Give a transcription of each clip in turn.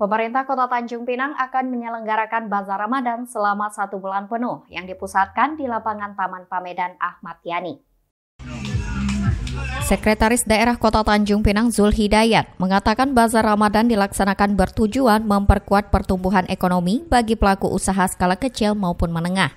Pemerintah Kota Tanjung Pinang akan menyelenggarakan Bazar Ramadan selama satu bulan penuh yang dipusatkan di lapangan Taman Pamedan Ahmad Yani. Sekretaris Daerah Kota Tanjung Pinang Zul Hidayat mengatakan Bazar Ramadan dilaksanakan bertujuan memperkuat pertumbuhan ekonomi bagi pelaku usaha skala kecil maupun menengah.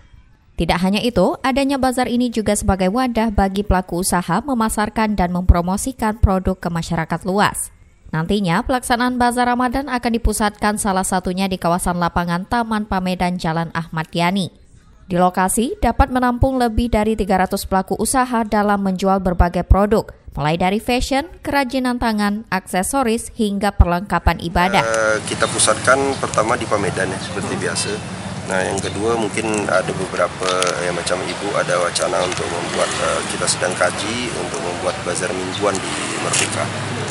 Tidak hanya itu, adanya bazar ini juga sebagai wadah bagi pelaku usaha memasarkan dan mempromosikan produk ke masyarakat luas. Nantinya pelaksanaan bazar Ramadan akan dipusatkan salah satunya di kawasan lapangan Taman Pamedan Jalan Ahmad Yani. Di lokasi dapat menampung lebih dari 300 pelaku usaha dalam menjual berbagai produk, mulai dari fashion, kerajinan tangan, aksesoris, hingga perlengkapan ibadah. Eh, kita pusatkan pertama di Pamedan ya, seperti biasa. Nah yang kedua mungkin ada beberapa ya macam ibu ada wacana untuk membuat eh, kita sedang kaji untuk membuat bazar mingguan di Merdeka.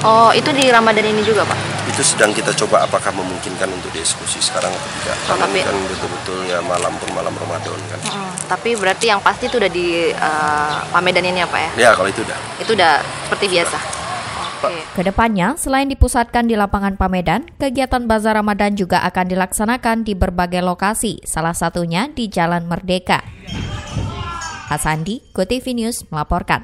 Oh, itu di Ramadan ini juga, Pak? Itu sedang kita coba apakah memungkinkan untuk diskusi sekarang atau tidak. Oh, tapi... kan betul-betul ya malam pun malam Ramadan kan. Hmm, tapi berarti yang pasti itu udah di uh, Pamedan ini apa ya, ya? Ya, kalau itu udah. Itu udah seperti biasa. Sudah. Kedepannya, selain dipusatkan di lapangan Pamedan, kegiatan Bazar Ramadan juga akan dilaksanakan di berbagai lokasi, salah satunya di Jalan Merdeka. Hasandi, GoTV News melaporkan.